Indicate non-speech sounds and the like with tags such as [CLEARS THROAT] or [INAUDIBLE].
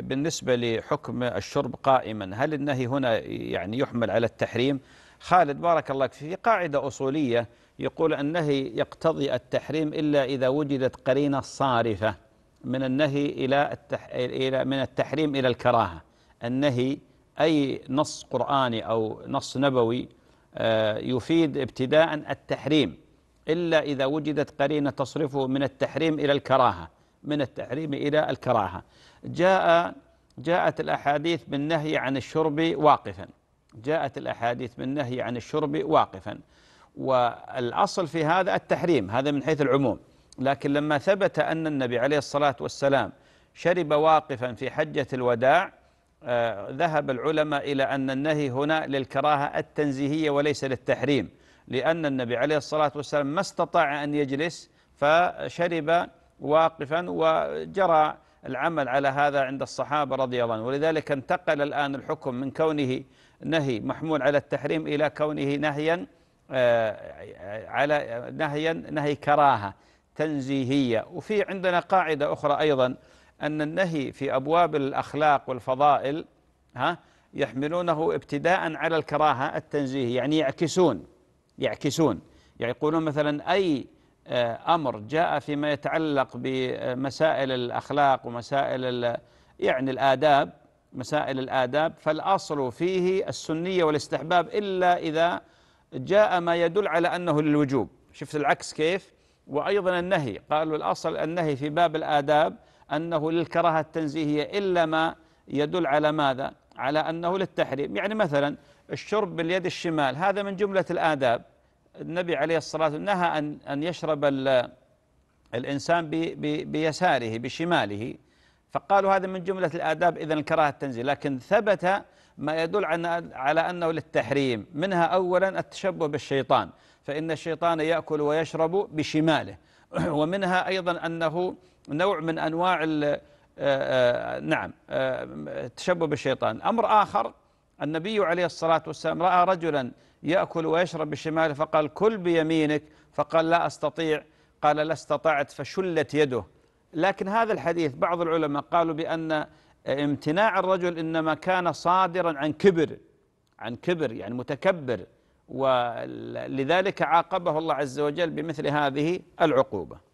بالنسبة لحكم الشرب قائما هل النهي هنا يعني يحمل على التحريم خالد بارك الله في قاعدة أصولية يقول النهي يقتضي التحريم إلا إذا وجدت قرينة صارفة من النهي إلى التح... إلى من التحريم إلى الكراهة النهي أي نص قرآني أو نص نبوي آه، يفيد ابتداء التحريم إلا إذا وجدت قرينة تصرفه من التحريم إلى الكراهة من التحريم إلى الكراهة جاء جاءت الأحاديث بالنهي عن الشرب واقفا جاءت الأحاديث بالنهي عن الشرب واقفا والأصل في هذا التحريم هذا من حيث العموم لكن لما ثبت أن النبي عليه الصلاة والسلام شرب واقفا في حجة الوداع آه ذهب العلماء إلى أن النهي هنا للكراهة التنزيهية وليس للتحريم لأن النبي عليه الصلاة والسلام ما استطاع أن يجلس فشرب واقفا وجرى العمل على هذا عند الصحابة رضي الله عنهم ولذلك انتقل الآن الحكم من كونه نهي محمول على التحريم إلى كونه نهيا آه، على نهيا نهي كراهة تنزيهية وفي عندنا قاعدة أخرى أيضا أن النهي في أبواب الأخلاق والفضائل ها يحملونه ابتداء على الكراهة التنزيهية يعني يعكسون يعكسون يعني يقولون مثلا أي آه، أمر جاء فيما يتعلق بمسائل الأخلاق ومسائل يعني الآداب مسائل الآداب فالأصل فيه السنية والاستحباب إلا إذا جاء ما يدل على أنه للوجوب شفت العكس كيف وأيضا النهي قالوا الأصل النهي في باب الآداب أنه للكراهة التنزيهية إلا ما يدل على ماذا على أنه للتحريم يعني مثلا الشرب باليد الشمال هذا من جملة الآداب النبي عليه الصلاة والسلام نهى أن أن يشرب الإنسان بيساره بشماله فقالوا هذا من جملة الآداب إذا الكراهة التنزيل لكن ثبت ما يدل على أنه للتحريم منها أولا التشبه بالشيطان فإن الشيطان يأكل ويشرب بشماله [CLEARS THROAT] ومنها أيضا أنه نوع من أنواع آه، آه، نعم آه، تشبه بالشيطان أمر آخر النبي عليه الصلاة والسلام رأى رجلا يأكل ويشرب بشماله فقال كل بيمينك فقال لا أستطيع قال لا استطعت فشلت يده لكن هذا الحديث بعض العلماء قالوا بأن امتناع الرجل إنما كان صادرا عن كبر عن كبر يعني متكبر ولذلك عاقبه الله عز وجل بمثل هذه العقوبه